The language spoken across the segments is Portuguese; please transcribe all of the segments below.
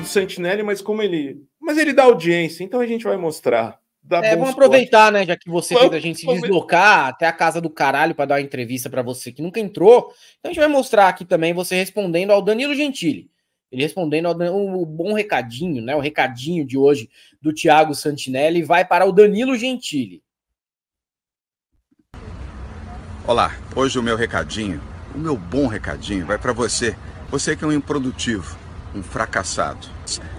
do Santinelli, mas como ele. Mas ele dá audiência, então a gente vai mostrar. Dá é, vamos aproveitar, né? Já que você fez a gente se deslocar até a casa do caralho para dar uma entrevista para você que nunca entrou. Então a gente vai mostrar aqui também você respondendo ao Danilo Gentili. Ele respondendo ao o bom recadinho, né? O recadinho de hoje do Thiago Santinelli vai para o Danilo Gentili. Olá, hoje o meu recadinho, o meu bom recadinho vai para você, você que é um improdutivo um fracassado.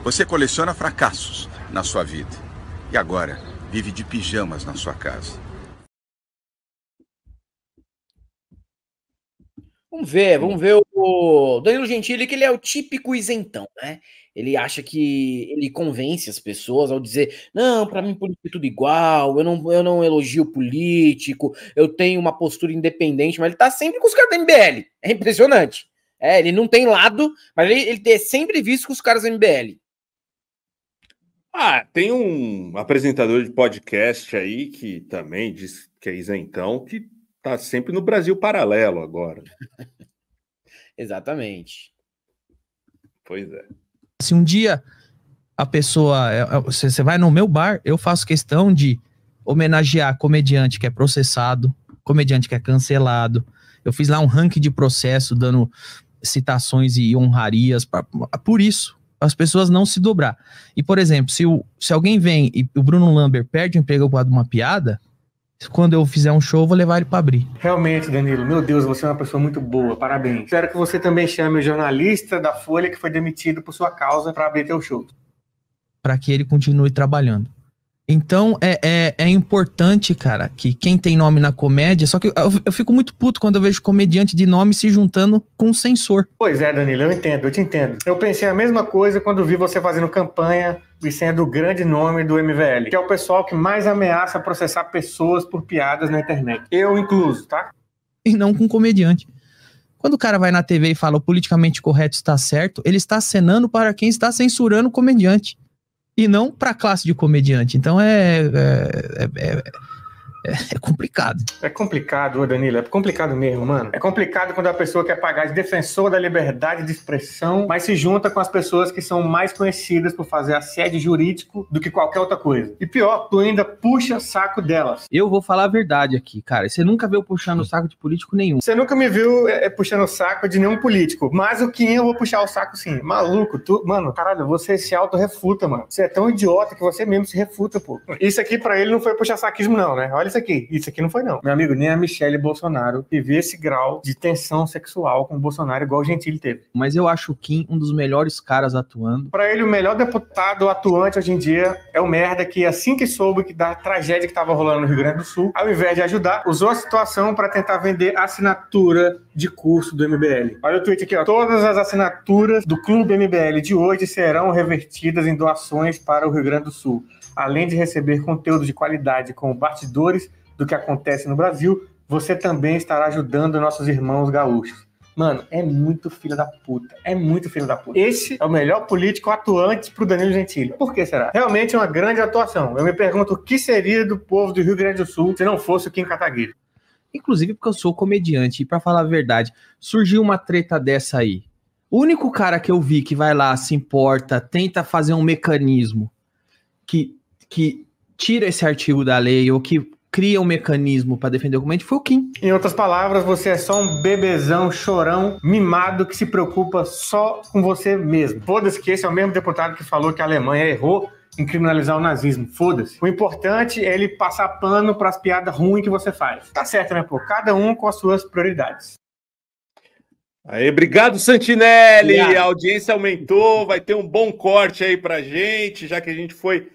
Você coleciona fracassos na sua vida e agora vive de pijamas na sua casa. Vamos ver, vamos ver o Danilo Gentili, que ele é o típico isentão, né? Ele acha que ele convence as pessoas ao dizer: não, para mim político é tudo igual, eu não, eu não elogio político, eu tenho uma postura independente, mas ele tá sempre com os caras da MBL. É impressionante. É, ele não tem lado, mas ele, ele é sempre visto com os caras MBL. Ah, tem um apresentador de podcast aí que também diz que é isentão, que tá sempre no Brasil paralelo agora. Exatamente. Pois é. Se um dia a pessoa. É, é, você vai no meu bar, eu faço questão de homenagear comediante que é processado, comediante que é cancelado. Eu fiz lá um ranking de processo, dando citações e honrarias pra, por isso, as pessoas não se dobrar. E, por exemplo, se, o, se alguém vem e o Bruno Lambert perde o emprego por causa de uma piada, quando eu fizer um show, vou levar ele para abrir. Realmente, Danilo, meu Deus, você é uma pessoa muito boa, parabéns. Espero que você também chame o jornalista da Folha que foi demitido por sua causa para abrir teu show. Para que ele continue trabalhando. Então é, é, é, importante, cara, que quem tem nome na comédia. Só que eu, eu, fico muito puto quando eu vejo comediante de nome se juntando com censor. Pois é, Danilo, eu entendo, eu te entendo. Eu pensei a mesma coisa quando vi você fazendo campanha e sendo o grande nome do MVL, que é o pessoal que mais ameaça processar pessoas por piadas na internet. Eu incluso, tá? E não com comediante. Quando o cara vai na TV e fala o politicamente correto está certo, ele está acenando para quem está censurando o comediante e não para a classe de comediante. Então é, é, é, é é, é, complicado. É complicado, Danilo, é complicado mesmo, mano. É complicado quando a pessoa quer pagar de defensor da liberdade de expressão, mas se junta com as pessoas que são mais conhecidas por fazer assédio jurídico do que qualquer outra coisa. E pior, tu ainda puxa saco delas. Eu vou falar a verdade aqui, cara. Você nunca viu puxando saco de político nenhum. Você nunca me viu é, é puxando saco de nenhum político, mas o que eu vou puxar o saco sim. Maluco, tu, mano, caralho, você se auto-refuta, mano. Você é tão idiota que você mesmo se refuta, pô. Isso aqui para ele não foi puxar saquismo não, né? Olha isso aqui. Isso aqui não foi, não. Meu amigo, nem a Michelle Bolsonaro teve esse grau de tensão sexual com o Bolsonaro igual o Gentili teve. Mas eu acho o Kim um dos melhores caras atuando. Para ele, o melhor deputado atuante hoje em dia é o merda que, assim que soube que da tragédia que estava rolando no Rio Grande do Sul, ao invés de ajudar, usou a situação para tentar vender assinatura de curso do MBL. Olha o tweet aqui, ó. Todas as assinaturas do Clube MBL de hoje serão revertidas em doações para o Rio Grande do Sul. Além de receber conteúdo de qualidade com bastidores do que acontece no Brasil, você também estará ajudando nossos irmãos gaúchos. Mano, é muito filho da puta. É muito filho da puta. Esse é o melhor político atuante pro Danilo Gentili. Por que será? Realmente é uma grande atuação. Eu me pergunto o que seria do povo do Rio Grande do Sul se não fosse o Kim Kataguiri. Inclusive porque eu sou comediante e para falar a verdade, surgiu uma treta dessa aí. O único cara que eu vi que vai lá, se importa, tenta fazer um mecanismo que que tira esse artigo da lei ou que cria um mecanismo para defender o documento foi o Kim. Em outras palavras, você é só um bebezão, chorão, mimado que se preocupa só com você mesmo. Foda-se que esse é o mesmo deputado que falou que a Alemanha errou em criminalizar o nazismo. Foda-se. O importante é ele passar pano para as piadas ruins que você faz. Tá certo, né, pô? Cada um com as suas prioridades. Aí, obrigado, Santinelli. A audiência aumentou, vai ter um bom corte aí pra gente, já que a gente foi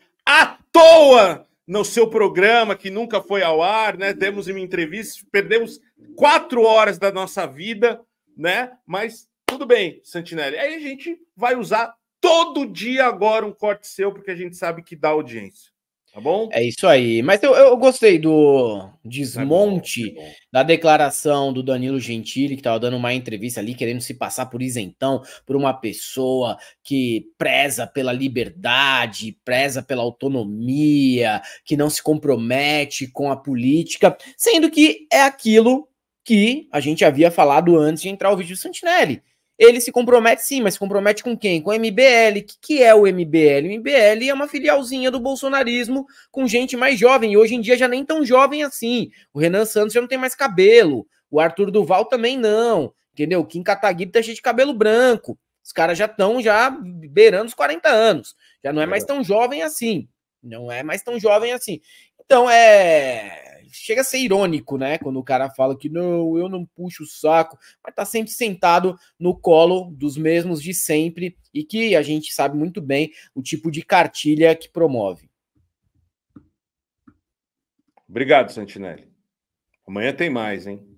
toa no seu programa, que nunca foi ao ar, né? Demos uma entrevista, perdemos quatro horas da nossa vida, né? Mas tudo bem, Santinelli. Aí a gente vai usar todo dia agora um corte seu, porque a gente sabe que dá audiência. Tá bom? É isso aí. Mas eu, eu gostei do desmonte tá bom, tá bom. da declaração do Danilo Gentili, que estava dando uma entrevista ali, querendo se passar por isentão, por uma pessoa que preza pela liberdade, preza pela autonomia, que não se compromete com a política, sendo que é aquilo que a gente havia falado antes de entrar o vídeo do Santinelli ele se compromete sim, mas se compromete com quem? Com o MBL. O que, que é o MBL? O MBL é uma filialzinha do bolsonarismo com gente mais jovem, e hoje em dia já nem tão jovem assim. O Renan Santos já não tem mais cabelo, o Arthur Duval também não, entendeu? O Kim Kataguiri tá cheio de cabelo branco. Os caras já estão já beirando os 40 anos, já não é mais é. tão jovem assim. Não é mais tão jovem assim. Então é. Chega a ser irônico, né? Quando o cara fala que não, eu não puxo o saco, mas tá sempre sentado no colo dos mesmos de sempre e que a gente sabe muito bem o tipo de cartilha que promove. Obrigado, Santinelli. Amanhã tem mais, hein?